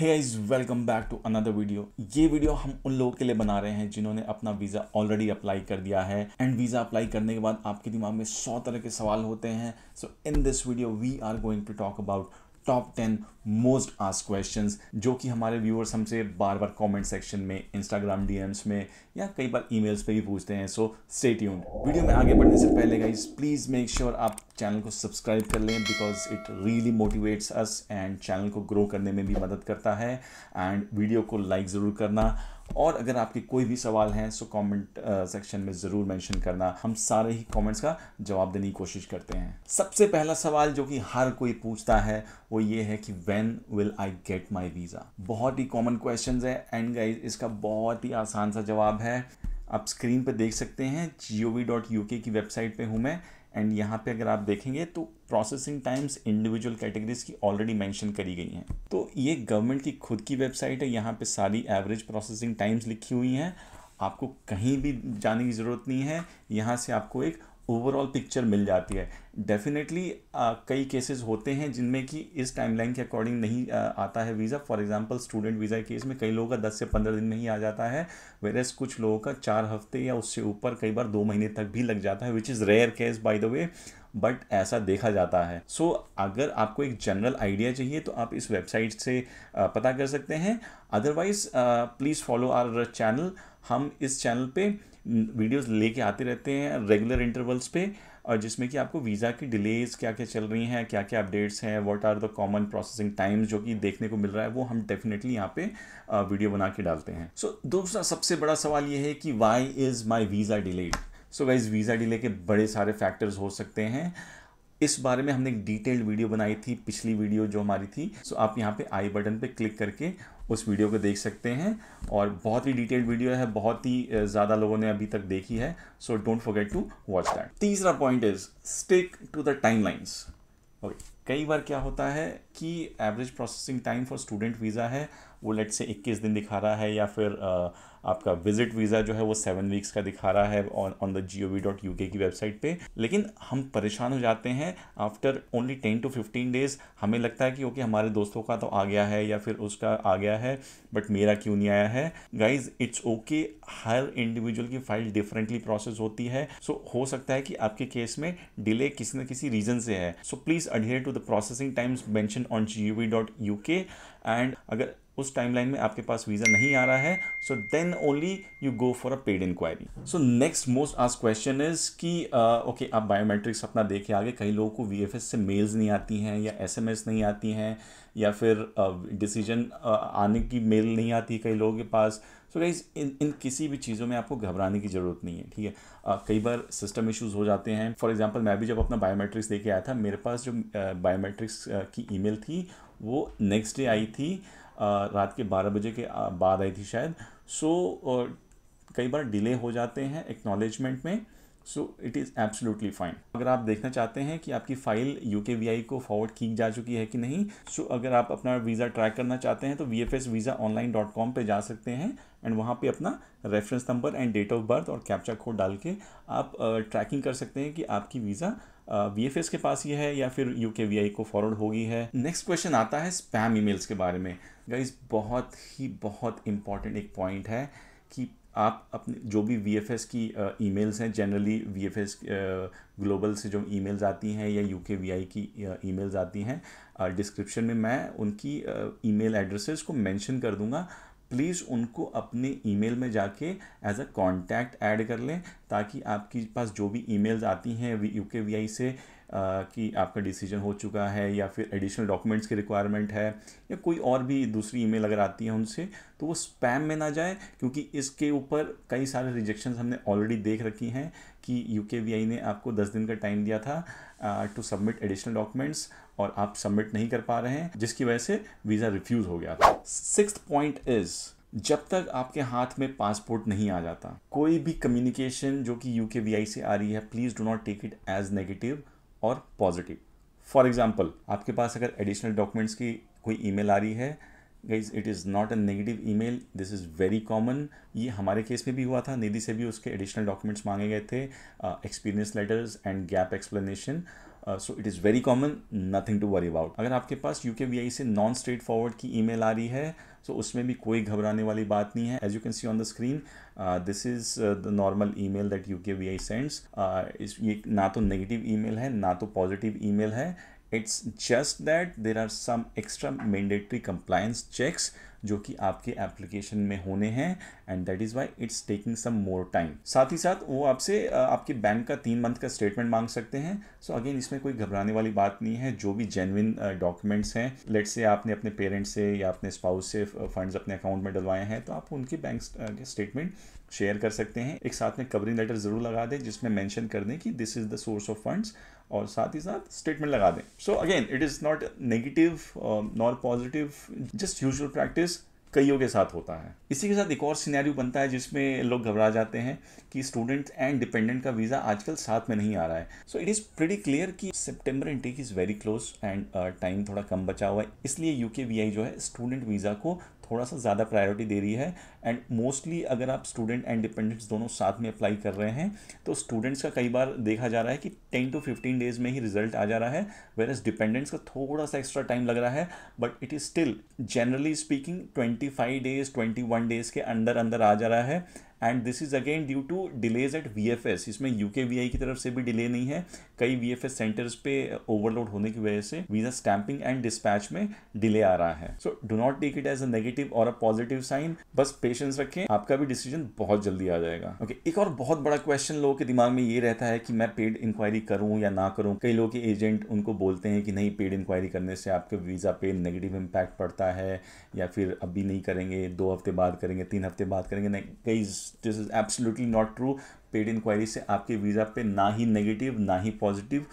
Hey welcome back to another video ये video हम उन लोगों के लिए बना रहे हैं जिन्होंने अपना वीज़ा ऑलरेडी अप्लाई कर दिया है एंड वीज़ा अप्लाई करने के बाद आपके दिमाग में सौ तरह के सवाल होते हैं so in this video we are going to talk about top ten most ask question जो कि हमारे व्यूअर्स हमसे बार बार कॉमेंट सेक्शन में इंस्टाग्राम एम्स में या कई बार मेल्स पर भी पूछते हैं सो स्टेट यून वीडियो में आगे बढ़ने से पहले गाइज प्लीज़ मेक श्योर आप चैनल को सब्सक्राइब कर लें because it really motivates us and channel को ग्रो करने में भी मदद करता है एंड वीडियो को लाइक ज़रूर करना और अगर आपके कोई भी सवाल हैं सो कमेंट सेक्शन में ज़रूर मेंशन करना हम सारे ही कमेंट्स का जवाब देने की कोशिश करते हैं सबसे पहला सवाल जो कि हर कोई पूछता है वो ये है कि when will I get my visa बहुत ही कॉमन क्वेश्चन है एंड गाइज इसका बहुत ही आसान सा जवाब है आप स्क्रीन पर देख सकते हैं जी की वेबसाइट पर हूँ मैं एंड यहाँ पर अगर आप देखेंगे तो प्रोसेसिंग टाइम्स इंडिविजुअल कैटेगरीज की ऑलरेडी मेंशन करी गई हैं तो ये गवर्नमेंट की खुद की वेबसाइट है यहाँ पे सारी एवरेज प्रोसेसिंग टाइम्स लिखी हुई हैं आपको कहीं भी जाने की ज़रूरत नहीं है यहाँ से आपको एक ओवरऑल पिक्चर मिल जाती है डेफिनेटली कई केसेस होते हैं जिनमें कि इस टाइमलाइन के अकॉर्डिंग नहीं आ, आता है visa for example student visa case में कई लोगों का 10 से 15 दिन में ही आ जाता है वेरस कुछ लोगों का चार हफ्ते या उससे ऊपर कई बार दो महीने तक भी लग जाता है which is rare case by the way but ऐसा देखा जाता है सो so, अगर आपको एक जनरल आइडिया चाहिए तो आप इस वेबसाइट से पता कर सकते हैं otherwise please follow our channel हम इस चैनल पे वीडियोस लेके आते रहते हैं रेगुलर इंटरवल्स पे और जिसमें कि आपको वीज़ा की डिलेज़ क्या क्या चल रही हैं क्या क्या अपडेट्स हैं what are the common processing times जो कि देखने को मिल रहा है वो हम डेफिनेटली यहाँ पे वीडियो बना के डालते हैं सो so, दूसरा सबसे बड़ा सवाल ये है कि why is my visa delayed so wise visa delay के बड़े सारे फैक्टर्स हो सकते हैं इस बारे में हमने एक डिटेल्ड वीडियो बनाई थी पिछली वीडियो जो हमारी थी सो आप यहाँ पे आई बटन पे क्लिक करके उस वीडियो को देख सकते हैं और बहुत ही डिटेल्ड वीडियो है बहुत ही ज़्यादा लोगों ने अभी तक देखी है so don't forget to watch that तीसरा point is stick to the timelines okay कई बार क्या होता है कि average processing time for student visa है वो लेट से 21 दिन दिखा रहा है या फिर आपका विजिट वीज़ा जो है वो सेवन वीक्स का दिखा रहा है on on the G O V dot U K की वेबसाइट पे लेकिन हम परेशान हो जाते हैं after only ten to fifteen days हमें लगता है कि ओके हमारे दोस्तों का तो आ गया है या फिर उसका आ गया है बट मेरा क्यों नहीं आया है गाइज इट्स ओके हर इंडिविजुअल की फाइल डिफरेंटली प्रोसेस होती है सो so, हो सकता है कि आपके केस में डिले किसी न किसी रीज़न से है so please adhere to the processing times mention on G O V dot U K and अगर उस टाइमलाइन में आपके पास वीज़ा नहीं आ रहा है so then only you go for a paid inquiry so next most आज क्वेश्चन इज कि ओके आप बायोमेट्रिक्स अपना देखे आगे कई लोगों को वी से मेल्स नहीं आती हैं या एस नहीं आती हैं या फिर डिसीजन uh, uh, आने की मेल नहीं आती कई लोगों के पास सो गाइज इन इन किसी भी चीज़ों में आपको घबराने की ज़रूरत नहीं है ठीक है uh, कई बार सिस्टम इश्यूज हो जाते हैं फॉर एग्जांपल मैं भी जब अपना बायोमेट्रिक्स दे के आया था मेरे पास जो बायोमेट्रिक्स की ईमेल थी वो नेक्स्ट डे आई थी रात के बारह बजे के बाद आई थी शायद सो कई बार डिले हो जाते हैं एक्नॉलेजमेंट में so it is absolutely fine अगर आप देखना चाहते हैं कि आपकी फ़ाइल यू के को फॉरवर्ड की जा चुकी है कि नहीं सो so, अगर आप अपना वीज़ा ट्रैक करना चाहते हैं तो V F S visa online dot com पर जा सकते हैं एंड वहाँ पे अपना reference number and date of birth और कैप्चा कोड डाल के आप ट्रैकिंग कर सकते हैं कि आपकी वीज़ा वी एफ एस के पास ही है या फिर यू के वी आई को फॉरवर्ड होगी है नेक्स्ट क्वेश्चन आता है स्पैम मेल्स के बारे में गाइज बहुत ही बहुत इंपॉर्टेंट एक पॉइंट है कि आप अपने जो भी वी एफ एस की ई मेल्स हैं generally V F S global से जो ई मेल्स आती हैं या यू के वी आई की ई मेल्स आती हैं डिस्क्रिप्शन में मैं उनकी ई मेल एड्रेसेस को मैंशन कर दूंगा प्लीज़ उनको अपने ईमेल में जाके एज अ कॉन्टैक्ट ऐड कर लें ताकि आपके पास जो भी ईमेल्स आती हैं यू के वी आई से आ, कि आपका डिसीजन हो चुका है या फिर एडिशनल डॉक्यूमेंट्स की रिक्वायरमेंट है या कोई और भी दूसरी ईमेल अगर आती है उनसे तो वो स्पैम में ना जाए क्योंकि इसके ऊपर कई सारे रिजेक्शन हमने ऑलरेडी देख रखी हैं कि यू के वी आई ने आपको दस दिन का टाइम दिया था टू सबमिट एडिशनल डॉक्यूमेंट्स और आप सबमिट नहीं कर पा रहे हैं जिसकी वजह से वीज़ा रिफ्यूज़ हो गया था सिक्स पॉइंट इज़ जब तक आपके हाथ में पासपोर्ट नहीं आ जाता कोई भी कम्युनिकेशन जो कि यूके वी आई से आ रही है please do not take it as negative और पॉजिटिव फॉर एग्जाम्पल आपके पास अगर एडिशनल डॉक्यूमेंट्स की कोई ईमेल आ रही है guys it is not a negative email this is very common ये हमारे केस में भी हुआ था निधि से भी उसके एडिशनल डॉक्यूमेंट्स मांगे गए थे experience letters and gap explanation so it is very common nothing to worry about अगर आपके पास यू के वी आई से नॉन स्ट्रेट फॉरवर्ड की ई मेल आ रही है सो तो so उसमें भी कोई घबराने वाली बात नहीं है as you can see on the screen this is the normal email that U K V I sends ये ना तो नेगेटिव ई मेल है ना तो पॉजिटिव ई मेल है it's just that there are some extra mandatory compliance checks जो कि आपके एप्लीकेशन में होने हैं and that is why it's taking some more time साथ ही साथ वो आपसे आपके बैंक का तीन मंथ का स्टेटमेंट मांग सकते हैं सो so अगेन इसमें कोई घबराने वाली बात नहीं है जो भी जेनविन डॉक्यूमेंट्स हैं लेट से आपने अपने पेरेंट्स से या अपने स्पाउस से फंड्स अपने अकाउंट में डलवाए हैं तो आप उनके बैंक स्टेटमेंट शेयर कर सकते हैं एक साथ में कवरिंग लेटर ज़रूर लगा दें जिसमें मेंशन कर दें कि this is the source of funds और साथ ही साथ स्टेटमेंट लगा दें so again it is not negative not positive just usual practice कईयों के साथ होता है इसी के साथ एक और सिनेरियो बनता है जिसमें लोग घबरा जाते हैं कि स्टूडेंट एंड डिपेंडेंट का वीज़ा आजकल साथ में नहीं आ रहा है so it is pretty clear कि September intake is very close and time थोड़ा कम बचा हुआ है इसलिए यूके वीआई जो है स्टूडेंट वीज़ा को थोड़ा सा ज़्यादा प्रायोरिटी दे रही है एंड मोस्टली अगर आप स्टूडेंट एंड डिपेंडेंट्स दोनों साथ में अप्लाई कर रहे हैं तो स्टूडेंट्स का कई बार देखा जा रहा है कि टेन टू फिफ्टीन डेज में ही रिजल्ट आ जा रहा है वेर एज डिपेंडेंट्स का थोड़ा सा एक्स्ट्रा टाइम लग रहा है but it is still generally speaking twenty five days twenty one days के अंडर अंदर आ जा रहा है and this is again due to delays at V F S इसमें यूके वी आई की तरफ से भी डिले नहीं है कई वी एफ एस सेंटर्स पे ओवरलोड होने की वजह से वीज़ा स्टैंपिंग एंड डिस्पैच में डिले आ रहा है so do not take it as a negative और अ पॉजिटिव साइन बस पेशेंस रखें आपका भी डिसीजन बहुत जल्दी आ जाएगा ओके okay, एक और बहुत बड़ा क्वेश्चन लोगों के दिमाग में ये रहता है कि मैं पेड इंक्वायरी करूँ या ना करूँ कई लोग के एजेंट उनको बोलते हैं कि नहीं पेड इंक्वायरी करने से आपके वीज़ा पे नेगेटिव इम्पैक्ट पड़ता है या फिर अभी नहीं करेंगे दो हफ्ते बाद करेंगे तीन हफ्ते बाद करेंगे कई this is absolutely not true paid inquiry से आपके वीज़ा पे ना ही नेगेटिव ना ही पॉजिटिव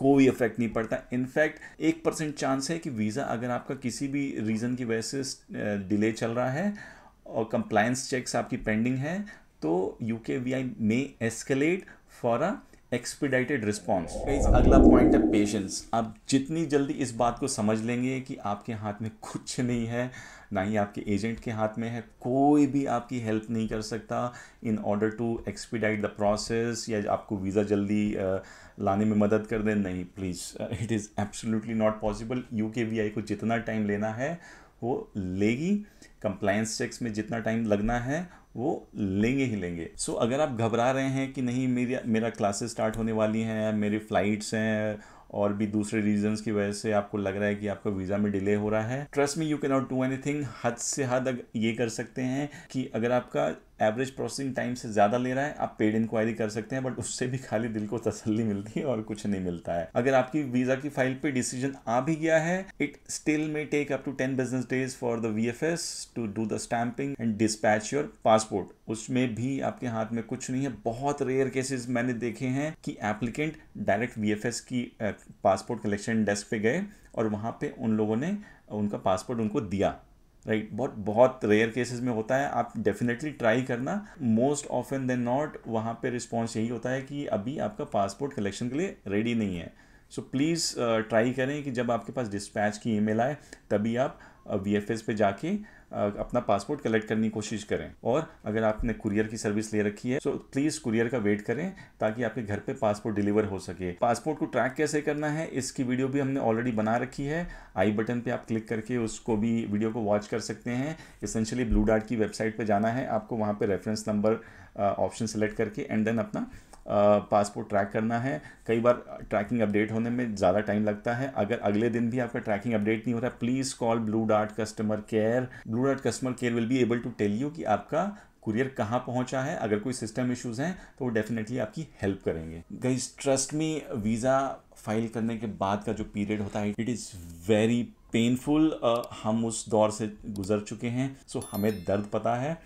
कोई इफेक्ट नहीं पड़ता इनफैक्ट एक परसेंट चांस है कि वीज़ा अगर आपका किसी भी रीज़न की वजह से डिले चल रहा है और कंप्लायंस चेक्स आपकी पेंडिंग है तो U K V I may escalate for a expedited response अगला पॉइंट है पेशेंस आप जितनी जल्दी इस बात को समझ लेंगे कि आपके हाथ में कुछ नहीं है ना ही आपके एजेंट के हाथ में है कोई भी आपकी हेल्प नहीं कर सकता in order to expedite the process या आपको वीज़ा जल्दी लाने में मदद कर दें नहीं please it is absolutely not possible U K V I को जितना टाइम लेना है वो लेगी कंप्लायंस चेक्स में जितना टाइम लगना है वो लेंगे ही लेंगे सो so, अगर आप घबरा रहे हैं कि नहीं मेरी मेरा क्लासेस स्टार्ट होने वाली हैं मेरी फ़्लाइट्स हैं और भी दूसरे रीजंस की वजह से आपको लग रहा है कि आपका वीज़ा में डिले हो रहा है trust me you can not do anything हद से हद ये कर सकते हैं कि अगर आपका एवरेज प्रोसेसिंग टाइम से ज़्यादा ले रहा है आप पेड इंक्वायरी कर सकते हैं बट उससे भी खाली दिल को तसल्ली मिलती है और कुछ नहीं मिलता है अगर आपकी वीज़ा की फाइल पे डिसीजन आ भी गया है it still may take up to ten business days for the V F S to do the stamping and dispatch your passport उसमें भी आपके हाथ में कुछ नहीं है बहुत रेयर केसेस मैंने देखे हैं कि applicant direct V F S की पासपोर्ट कलेक्शन डेस्क पे गए और वहाँ पे उन लोगों ने उनका पासपोर्ट उनको दिया राइट right? बहुत बहुत रेयर केसेस में होता है आप डेफिनेटली ट्राई करना मोस्ट ऑफन देन नॉट वहाँ पे रिस्पॉन्स यही होता है कि अभी आपका पासपोर्ट कलेक्शन के लिए रेडी नहीं है सो प्लीज़ ट्राई करें कि जब आपके पास डिस्पैच की ईमेल आए तभी आप वी एफ एस पे जाके अपना पासपोर्ट कलेक्ट करने की कोशिश करें और अगर आपने कुरियर की सर्विस ले रखी है तो प्लीज़ कुरियर का वेट करें ताकि आपके घर पर पासपोर्ट डिलीवर हो सके पासपोर्ट को ट्रैक कैसे करना है इसकी वीडियो भी हमने ऑलरेडी बना रखी है आई बटन पर आप क्लिक करके उसको भी वीडियो को वॉच कर सकते हैं इसेंशली ब्लू डार्ट की वेबसाइट पर जाना है आपको वहाँ पर रेफरेंस नंबर ऑप्शन सेलेक्ट करके एंड देन अपना पासपोर्ट ट्रैक करना है कई बार ट्रैकिंग अपडेट होने में ज़्यादा टाइम लगता है अगर अगले दिन भी आपका ट्रैकिंग अपडेट नहीं हो रहा please call Blue Dart customer care Blue Dart customer care will be able to tell you कि आपका कुरियर कहाँ पहुँचा है अगर कोई सिस्टम इश्यूज हैं तो वो डेफिनेटली आपकी हेल्प करेंगे guys trust me visa file करने के बाद का जो पीरियड होता है इट इज़ वेरी पेनफुल हम उस दौर से गुजर चुके हैं सो so, हमें दर्द पता है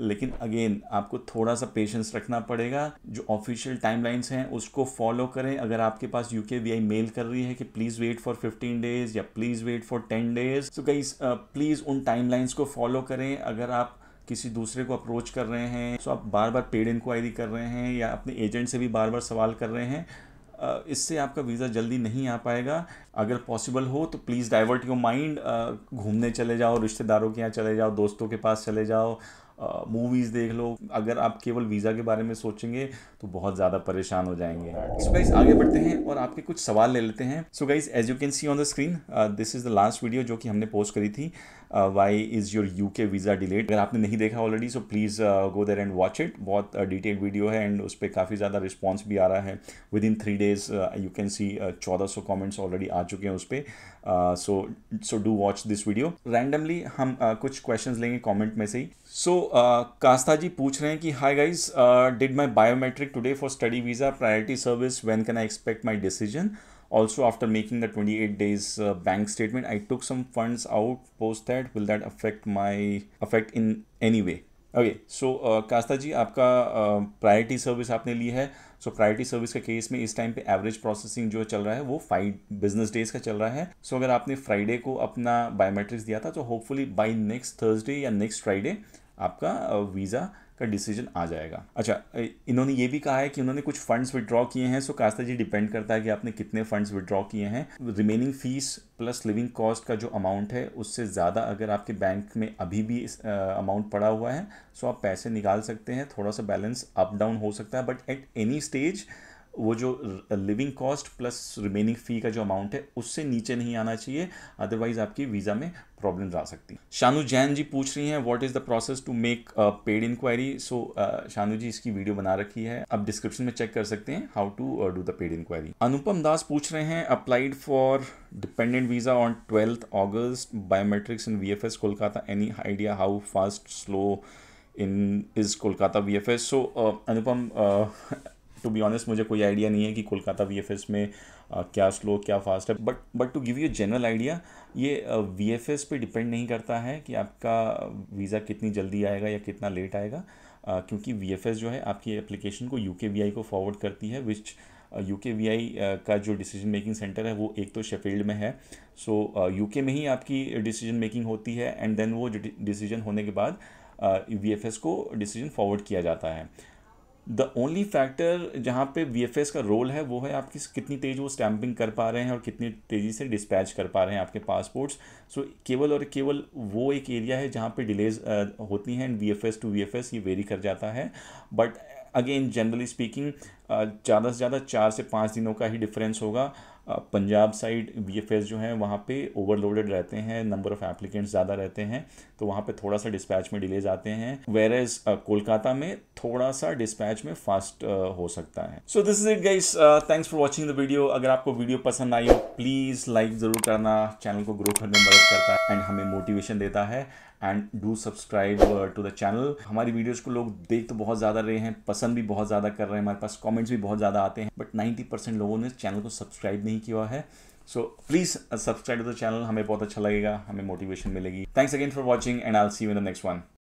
लेकिन अगेन आपको थोड़ा सा पेशेंस रखना पड़ेगा जो ऑफिशियल टाइमलाइंस हैं उसको फॉलो करें अगर आपके पास यूके के मेल कर रही है कि please wait for fifteen days या please wait for ten days तो कई प्लीज़ uh, उन टाइमलाइंस को फॉलो करें अगर आप किसी दूसरे को अप्रोच कर रहे हैं तो आप बार बार पेड इंक्वायरी कर रहे हैं या अपने एजेंट से भी बार बार सवाल कर रहे हैं uh, इससे आपका वीज़ा जल्दी नहीं आ पाएगा अगर पॉसिबल हो तो प्लीज़ डाइवर्ट योर माइंड घूमने चले जाओ रिश्तेदारों के यहाँ चले जाओ दोस्तों के पास चले जाओ मूवीज़ देख लो अगर आप केवल वीज़ा के बारे में सोचेंगे तो बहुत ज़्यादा परेशान हो जाएंगे सो गाइस गाइज आगे बढ़ते हैं और आपके कुछ सवाल ले लेते हैं so guys as you can see on the screen this is the last video जो कि हमने पोस्ट करी थी why is your U K visa delayed अगर आपने नहीं देखा already so please go there and watch it बहुत डिटेल uh, वीडियो है एंड उस पर काफ़ी ज़्यादा रिस्पॉन्स भी आ रहा है within three days you can see चौदह सौ कॉमेंट्स ऑलरेडी आ चुके हैं उस पर so so do watch this video randomly हम uh, कुछ क्वेश्चन लेंगे कॉमेंट में से ही सो so, uh, कास्ता जी पूछ रहे हैं कि hi guys did my biometric today for study visa priority service when can I expect my decision also after making the 28 days uh, bank statement i took some funds out post that will that affect my affect in any way okay so कास्ता जी आपका priority uh, service आपने ली है so priority service के case में इस time पे average processing जो चल रहा है वो फाइव बिजनेस डेज का चल रहा है सो so, अगर आपने फ्राइडे को अपना बायोमेट्रिक्स दिया था तो होपफुली बाई नेक्स्ट थर्सडे या नेक्स्ट फ्राइडे आपका वीज़ा uh, का डिसीजन आ जाएगा अच्छा इन्होंने ये भी कहा है कि उन्होंने कुछ फंड्स विड्रॉ किए हैं सो कास्ता जी डिपेंड करता है कि आपने कितने फंड्स विदड्रॉ किए हैं remaining fees plus living cost का जो अमाउंट है उससे ज़्यादा अगर आपके बैंक में अभी भी इस अमाउंट पड़ा हुआ है सो आप पैसे निकाल सकते हैं थोड़ा सा बैलेंस अप डाउन हो सकता है बट एट एनी स्टेज वो जो living cost plus remaining fee का जो अमाउंट है उससे नीचे नहीं आना चाहिए अदरवाइज़ आपकी वीज़ा में प्रॉब्लम आ सकती है शानू जैन जी पूछ रही हैं what is the process to make paid inquiry so Shanu ji इसकी वीडियो बना रखी है आप डिस्क्रिप्शन में चेक कर सकते हैं how to do the paid enquiry Anupam Das पूछ रहे हैं applied for dependent visa on twelfth August biometrics in V F S Kolkata any idea how fast slow in is Kolkata V F S so Anupam uh, to be honest मुझे कोई idea नहीं है कि Kolkata we में आ, क्या स्लो क्या फास्ट है but but to give you general idea ये वी एफ एस पे डिपेंड नहीं करता है कि आपका वीज़ा कितनी जल्दी आएगा या कितना लेट आएगा आ, क्योंकि वी एफ एस जो है आपकी एप्लीकेशन को यू के वी आई को फॉरवर्ड करती है विच यू के वी आई का जो डिसीजन मेकिंग सेंटर है वो एक तो शेफील्ड में है सो यू के में ही आपकी डिसीजन मेकिंग होती है एंड देन वो डिसीजन होने के बाद वी एफ एस को डिसीजन फॉरवर्ड किया जाता है द ओनली फैक्टर जहाँ पे वी का रोल है वो है आप किस कितनी तेज़ वो स्टैम्पिंग कर पा रहे हैं और कितनी तेज़ी से डिस्पैच कर पा रहे हैं आपके पासपोर्ट्स सो so, केवल और केवल वो एक एरिया है जहाँ पे डिलेज होती हैं एंड वी टू वी ये वेरी कर जाता है बट अगेन जनरली स्पीकिंग ज़्यादा से ज़्यादा चार से पाँच दिनों का ही डिफरेंस होगा पंजाब साइड बी जो हैं वहाँ पे ओवरलोडेड रहते हैं नंबर ऑफ़ एप्लीकेंट्स ज़्यादा रहते हैं तो वहाँ पे थोड़ा सा डिस्पैच में डिलेज आते हैं वेर एज कोलकाता में थोड़ा सा डिस्पैच में फास्ट uh, हो सकता है so this is it guys thanks for watching the video अगर आपको वीडियो पसंद आई हो प्लीज़ लाइक ज़रूर करना चैनल को ग्रो करने में मदद करता है एंड हमें मोटिवेशन देता है and do subscribe to the channel हमारी वीडियोज़ को लोग देख तो बहुत ज़्यादा रहे हैं पसंद भी बहुत ज़्यादा कर रहे हैं हमारे पास कॉमेंट्स भी बहुत ज़्यादा आते हैं बट नाइन्टी परसेंट लोगों ने चैनल को सब्सक्राइब नहीं किया है so please subscribe to the channel हमें बहुत अच्छा लगेगा हमें मोटिवेशन मिलेगी thanks again for watching and all see you in the next one